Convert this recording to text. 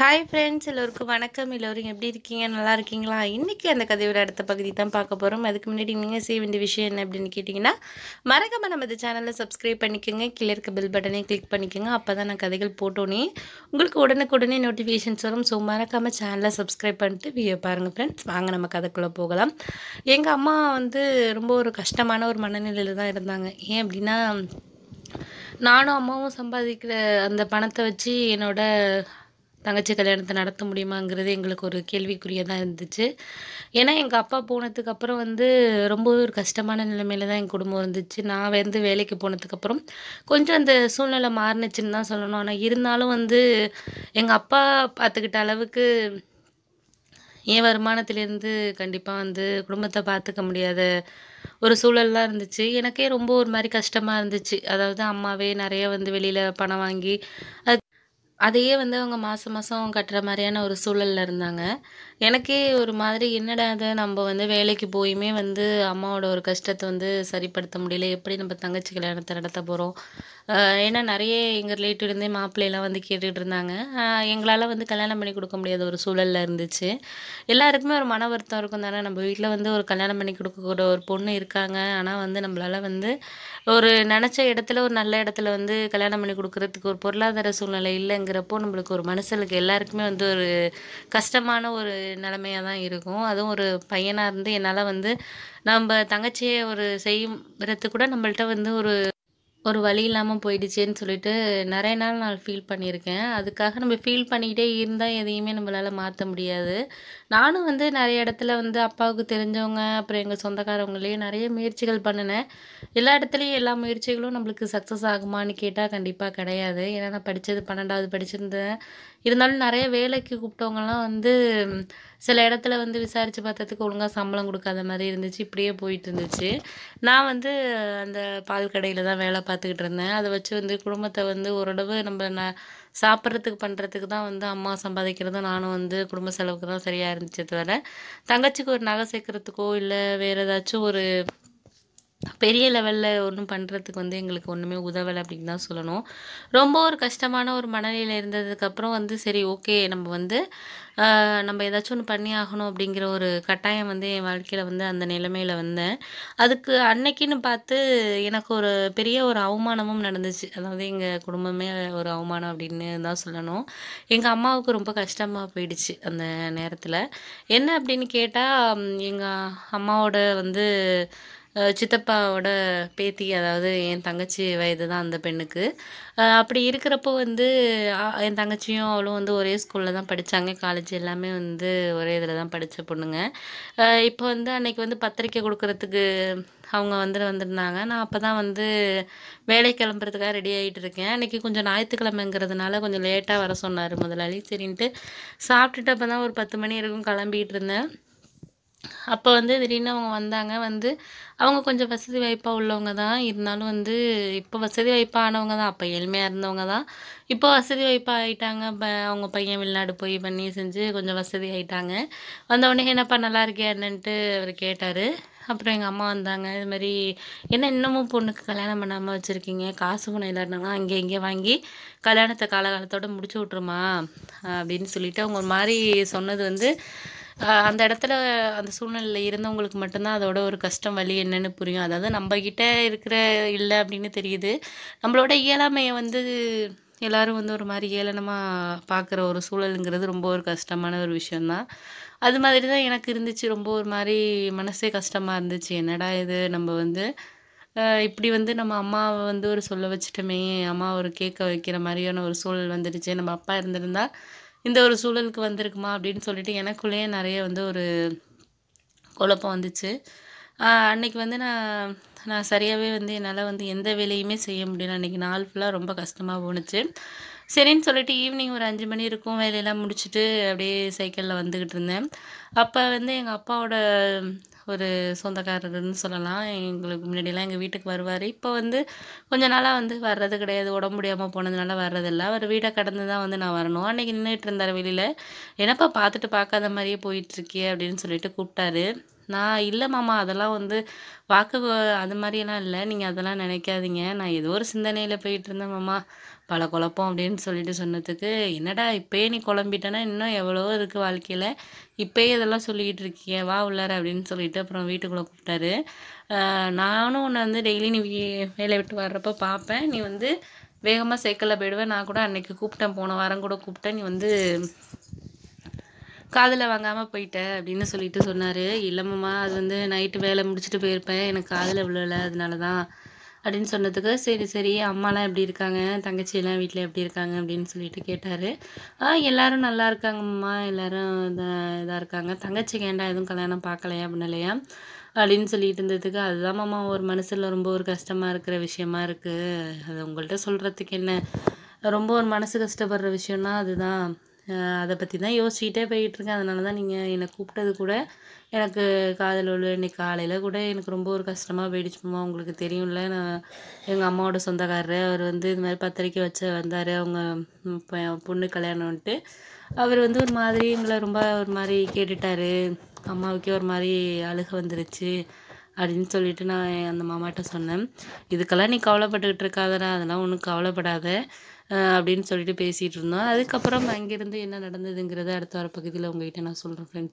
hi friends எல்லோருக்கும் வணக்கம் எல்லோரும் எப்படி இருக்கீங்க நல்லா இருக்கீங்களா இன்றைக்கி அந்த கதையோட அடுத்த பகுதி தான் பார்க்க போகிறோம் அதுக்கு முன்னாடி நீங்கள் செய்ய வேண்டிய விஷயம் என்ன அப்படின்னு கேட்டிங்கன்னா மறக்காமல் நம்ம இந்த சேனலை சப்ஸ்கிரைப் பண்ணிக்கோங்க கீழே இருக்க பெல் பட்டனே கிளிக் பண்ணிக்கோங்க அப்போ தான் நான் கதைகள் போட்டோன்னே உங்களுக்கு உடனுக்குடனே நோட்டிஃபிகேஷன்ஸ் வரும் ஸோ மறக்காமல் சேனலை சப்ஸ்கிரைப் பண்ணிட்டு வீடியோ பாருங்கள் ஃப்ரெண்ட்ஸ் வாங்க நம்ம கதைக்குள்ளே போகலாம் எங்கள் அம்மா வந்து ரொம்ப ஒரு கஷ்டமான ஒரு மனநிலையில் தான் இருந்தாங்க ஏன் அப்படின்னா நானும் அம்மாவும் சம்பாதிக்கிற அந்த பணத்தை வச்சு என்னோட தங்கச்சி கல்யாணத்தை நடத்த முடியுமாங்கிறது எங்களுக்கு ஒரு கேள்விக்குரிய தான் இருந்துச்சு ஏன்னா எங்கள் அப்பா போனதுக்கப்புறம் வந்து ரொம்ப ஒரு கஷ்டமான நிலைமையில தான் எங்கள் குடும்பம் இருந்துச்சு நான் வந்து வேலைக்கு போனதுக்கப்புறம் கொஞ்சம் அந்த சூழ்நிலை மாறினுச்சுன்னு தான் சொல்லணும் ஆனால் இருந்தாலும் வந்து எங்கள் அப்பா பார்த்துக்கிட்ட அளவுக்கு என் வருமானத்திலேருந்து கண்டிப்பாக வந்து குடும்பத்தை பார்த்துக்க முடியாத ஒரு சூழல்லாம் இருந்துச்சு எனக்கே ரொம்ப ஒரு மாதிரி கஷ்டமாக இருந்துச்சு அதாவது அம்மாவே நிறைய வந்து வெளியில் பணம் வாங்கி அது அதையே வந்து அவங்க மாதம் மாதம் கட்டுற மாதிரியான ஒரு சூழலில் இருந்தாங்க எனக்கே ஒரு மாதிரி என்னடா நம்ம வந்து வேலைக்கு போயுமே வந்து அம்மாவோட ஒரு கஷ்டத்தை வந்து சரிப்படுத்த முடியல எப்படி நம்ம தங்கச்சி கல்யாணத்தை நடத்த போகிறோம் ஏன்னா நிறைய எங்கள் ரிலேட்டிவ்லேருந்தே மாப்பிள்ளையெல்லாம் வந்து கேட்டுகிட்டு இருந்தாங்க எங்களால் வந்து கல்யாணம் பண்ணி கொடுக்க முடியாத ஒரு சூழலில் இருந்துச்சு எல்லாருக்குமே ஒரு மன வருத்தம் இருக்கும் தானே நம்ம வீட்டில் வந்து ஒரு கல்யாணம் பண்ணி கொடுக்கக்கூட ஒரு பொண்ணு இருக்காங்க ஆனால் வந்து நம்மளால் வந்து ஒரு நினச்ச இடத்துல ஒரு நல்ல இடத்துல வந்து கல்யாணம் பண்ணி கொடுக்குறதுக்கு ஒரு பொருளாதார சூழ்நிலை இல்லைங்க அப்படிங்கிறப்போ நம்மளுக்கு ஒரு மனசலுக்கு எல்லாருக்குமே வந்து ஒரு கஷ்டமான ஒரு நிலமையாக தான் இருக்கும் அதுவும் ஒரு பையனாக இருந்து என்னால் வந்து நம்ம தங்கச்சியை ஒரு செய்யும் கூட நம்மள்கிட்ட வந்து ஒரு ஒரு வழி இல்லாமல் போயிடுச்சேன்னு சொல்லிட்டு நிறைய நாள் நான் ஃபீல் பண்ணியிருக்கேன் அதுக்காக நம்ம ஃபீல் பண்ணிக்கிட்டே இருந்தால் எதையுமே நம்மளால் மாற்ற முடியாது நானும் வந்து நிறைய இடத்துல வந்து அப்பாவுக்கு தெரிஞ்சவங்க அப்புறம் எங்கள் சொந்தக்காரவங்களையும் நிறைய முயற்சிகள் பண்ணினேன் எல்லா இடத்துலையும் எல்லா முயற்சிகளும் நம்மளுக்கு சக்ஸஸ் ஆகுமான்னு கேட்டால் கண்டிப்பாக கிடையாது ஏன்னா நான் படித்தது பன்னெண்டாவது படிச்சிருந்தேன் இருந்தாலும் நிறைய வேலைக்கு கூப்பிட்டவங்கலாம் வந்து சில இடத்துல வந்து விசாரித்து பார்த்ததுக்கு ஒழுங்காக சம்பளம் கொடுக்காத மாதிரி இருந்துச்சு இப்படியே போயிட்டு இருந்துச்சு நான் வந்து அந்த பால் கடையில் தான் வேலை பார்த்துக்கிட்டு இருந்தேன் அதை வச்சு வந்து குடும்பத்தை வந்து ஓரளவு நம்ம ந சாப்பிட்றதுக்கு பண்ணுறதுக்கு தான் வந்து அம்மா சம்பாதிக்கிறதும் நானும் வந்து குடும்ப செலவுக்கு தான் சரியாக இருந்துச்சு தவிர தங்கச்சிக்கு ஒரு நகை சேர்க்குறதுக்கோ இல்லை வேறு ஏதாச்சும் ஒரு பெரிய லெவலில் ஒன்றும் பண்ணுறதுக்கு வந்து எங்களுக்கு ஒன்றுமே உதவலை அப்படின்னு தான் சொல்லணும் ரொம்ப ஒரு கஷ்டமான ஒரு மனநிலையில் இருந்ததுக்கப்புறம் வந்து சரி ஓகே நம்ம வந்து நம்ம ஏதாச்சும் ஒன்று பண்ணி ஆகணும் அப்படிங்கிற ஒரு கட்டாயம் வந்து என் வாழ்க்கையில் வந்து அந்த நிலைமையில் வந்தேன் அதுக்கு அன்னைக்குன்னு பார்த்து எனக்கு ஒரு பெரிய ஒரு அவமானமும் நடந்துச்சு அதாவது எங்கள் குடும்பமே ஒரு அவமானம் அப்படின்னு தான் சொல்லணும் எங்கள் அம்மாவுக்கு ரொம்ப கஷ்டமாக போயிடுச்சு அந்த நேரத்தில் என்ன அப்படின்னு கேட்டால் எங்கள் அம்மாவோட வந்து சித்தப்பாவோட பேத்தி அதாவது என் தங்கச்சி வயது தான் அந்த பெண்ணுக்கு அப்படி இருக்கிறப்போ வந்து என் தங்கச்சியும் அவளும் வந்து ஒரே ஸ்கூலில் தான் படித்தாங்க காலேஜ் எல்லாமே வந்து ஒரே இதில் தான் படித்த பொண்ணுங்க இப்போ வந்து அன்னைக்கு வந்து பத்திரிக்கை கொடுக்குறதுக்கு அவங்க வந்து வந்திருந்தாங்க நான் அப்போ தான் வந்து வேலை கிளம்புறதுக்காக ரெடி ஆகிட்டு இருக்கேன் அன்றைக்கி கொஞ்சம் ஞாயிற்றுக்கிழமைங்கிறதுனால கொஞ்சம் லேட்டாக வர சொன்னார் முதலாளி சரின்ட்டு சாப்பிட்டுட்டு அப்போ தான் ஒரு பத்து மணி இருக்கும் கிளம்பிகிட்டு இருந்தேன் அப்போ வந்து திடீர்னு அவங்க வந்தாங்க வந்து அவங்க கொஞ்சம் வசதி வாய்ப்பாக உள்ளவங்க தான் இருந்தாலும் வந்து இப்போ வசதி வாய்ப்பாக ஆனவங்க தான் அப்போ ஏழ்மையாக இருந்தவங்க தான் இப்போ வசதி வாய்ப்பாக ஆகிட்டாங்க இப்போ அவங்க பையன் வெளிநாடு போய் பண்ணி செஞ்சு கொஞ்சம் வசதி ஆகிட்டாங்க வந்தவுடனே என்னப்பா நல்லா இருக்கே என்னன்ட்டு அவர் கேட்டார் அப்புறம் எங்கள் அம்மா வந்தாங்க இது மாதிரி என்ன இன்னமும் பொண்ணுக்கு கல்யாணம் பண்ணாமல் வச்சுருக்கீங்க காசு பணம் இல்லாட்டினா அங்கே இங்கே வாங்கி கல்யாணத்தை காலகாலத்தோடு முடிச்சு விட்ருமா அப்படின்னு சொல்லிவிட்டு அவங்க ஒரு மாதிரி சொன்னது வந்து அந்த இடத்துல அந்த சூழ்நிலையில் இருந்தவங்களுக்கு மட்டும்தான் அதோட ஒரு கஷ்டம் வழி என்னென்னு புரியும் அதாவது நம்மக்கிட்ட இருக்கிற இல்லை அப்படின்னு தெரியுது நம்மளோட இயலாமையை வந்து எல்லோரும் வந்து ஒரு மாதிரி ஏளனமாக பார்க்குற ஒரு சூழலுங்கிறது ரொம்ப ஒரு கஷ்டமான ஒரு விஷயந்தான் அது மாதிரி தான் எனக்கு இருந்துச்சு ரொம்ப ஒரு மாதிரி மனசே கஷ்டமாக இருந்துச்சு என்னடா இது நம்ம வந்து இப்படி வந்து நம்ம அம்மாவை வந்து ஒரு சொல்ல வச்சுட்டோமே அம்மா ஒரு கேட்க வைக்கிற மாதிரியான ஒரு சூழல் வந்துடுச்சு நம்ம அப்பா இருந்திருந்தா இந்த ஒரு சூழலுக்கு வந்திருக்குமா அப்படின்னு சொல்லிட்டு எனக்குள்ளேயே நிறைய வந்து ஒரு குழப்பம் வந்துச்சு அன்னைக்கு வந்து நான் நான் சரியாகவே வந்து என்னால் வந்து எந்த வேலையுமே செய்ய முடியல அன்றைக்கி நாள் ஃபுல்லாக ரொம்ப கஷ்டமாக போணுச்சு சரின்னு சொல்லிட்டு ஈவினிங் ஒரு அஞ்சு மணி இருக்கும் வேலையெல்லாம் முடிச்சுட்டு அப்படியே சைக்கிளில் வந்துக்கிட்டு இருந்தேன் அப்போ வந்து எங்கள் அப்பாவோட ஒரு சொந்தக்காரர்னு சொல்லலாம் எங்களுக்கு முன்னாடியெல்லாம் எங்கள் வீட்டுக்கு வருவார் இப்போ வந்து கொஞ்ச நாளாக வந்து வர்றது கிடையாது உடம்பு முடியாமல் போனதுனால வர்றதில்ல அவர் வீடை கடந்து தான் வந்து நான் வரணும் அன்றைக்கி நின்றுட்டு இருந்தார் வெளியில் என்னப்பா பார்த்துட்டு பார்க்காத மாதிரியே போயிட்டுருக்கே அப்படின்னு சொல்லிட்டு கூப்பிட்டாரு நான் இல்லை மாமா அதெல்லாம் வந்து வாக்கு அது மாதிரியெல்லாம் இல்லை நீங்கள் அதெல்லாம் நினைக்காதீங்க நான் ஏதோ ஒரு சிந்தனையில் போயிட்டு இருந்தேன் மாமா பல குழப்பம் அப்படின்னு சொல்லிட்டு சொன்னதுக்கு என்னடா இப்போயே நீ குழம்பிட்டேன்னா இன்னும் எவ்வளோ இருக்குது வாழ்க்கையில் இப்போயே இதெல்லாம் சொல்லிக்கிட்டு இருக்கீங்க வா உள்ளார அப்படின்னு சொல்லிட்டு அப்புறம் வீட்டுக்குள்ளே கூப்பிட்டாரு நானும் உன்னை வந்து டெய்லி நீ வேலையை விட்டு வர்றப்போ பார்ப்பேன் நீ வந்து வேகமாக சைக்கிளில் போயிடுவேன் நான் கூட அன்னைக்கு கூப்பிட்டேன் போன வாரம் கூட கூப்பிட்டேன் நீ வந்து காதில் வாங்காமல் போயிட்டேன் அப்படின்னு சொல்லிட்டு சொன்னார் இல்லைம்மா அது வந்து நைட்டு வேலை முடிச்சுட்டு போயிருப்பேன் எனக்கு காதில் விழலை அதனால தான் அப்படின்னு சொன்னதுக்கு சரி சரி அம்மாலாம் எப்படி இருக்காங்க தங்கச்சியெல்லாம் வீட்டில் எப்படி இருக்காங்க அப்படின்னு சொல்லிட்டு கேட்டார் ஆ எல்லோரும் நல்லா இருக்காங்கம்மா எல்லோரும் இதாக இருக்காங்க தங்கச்சிக்கு கேண்டா எதுவும் கல்யாணம் பார்க்கலையா பண்ணலையா அப்படின்னு சொல்லிட்டு இருந்ததுக்கு அதுதான் மாமா ஒரு மனசில் ரொம்ப ஒரு கஷ்டமாக இருக்கிற விஷயமா இருக்குது அது உங்கள்கிட்ட சொல்கிறதுக்கு என்ன ரொம்ப ஒரு மனசு கஷ்டப்படுற விஷயம்னா அதுதான் அதை பற்றி தான் யோசிச்சுக்கிட்டே போயிட்டுருக்கேன் அதனால தான் நீங்கள் என்னை கூப்பிட்டது கூட எனக்கு காதல் உள்ள இன்னைக்கு காலையில் கூட எனக்கு ரொம்ப ஒரு கஷ்டமாக போயிடுச்சுமா உங்களுக்கு தெரியும்ல நான் எங்கள் அம்மாவோட சொந்தக்காரர் அவர் வந்து இது மாதிரி பத்திரிக்கை வச்சு வந்தார் அவங்க பொண்ணு கல்யாணம்ன்ட்டு அவர் வந்து ஒரு மாதிரி எங்களை ரொம்ப ஒரு மாதிரி கேட்டுட்டார் அம்மாவுக்கே ஒரு மாதிரி அழுக வந்துருச்சு அப்படின்னு சொல்லிட்டு நான் அந்த மாமாட்ட சொன்னேன் இதுக்கெல்லாம் நீ கவலைப்பட்டுக்கிட்டு இருக்காதடா அதெல்லாம் ஒன்றும் கவலைப்படாத அப்படின்னு சொல்லிட்டு பேசிகிட்டு இருந்தோம் அதுக்கப்புறம் அங்கேருந்து என்ன நடந்ததுங்கிறத அடுத்த வர பகுதியில் உங்ககிட்ட நான் சொல்கிறேன் ஃப்ரெண்ட்ஸ்